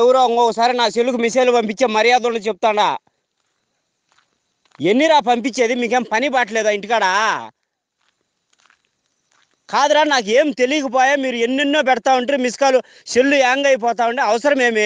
ఎవరో ఇంకొకసారి నా చెల్లుకు మిసైల్ పంపించే మర్యాదలు చెప్తాడా ఎన్నిరా పంపించేది మీకేం పని పట్టలేదా ఇంటికాడ కాదురా నాకు ఏం తెలియకపోయా మీరు ఎన్నెన్నో పెడతా ఉంటారు మిస్ కాల్ సెల్లు యాంగ్ అయిపోతా ఉంటే అవసరమేమి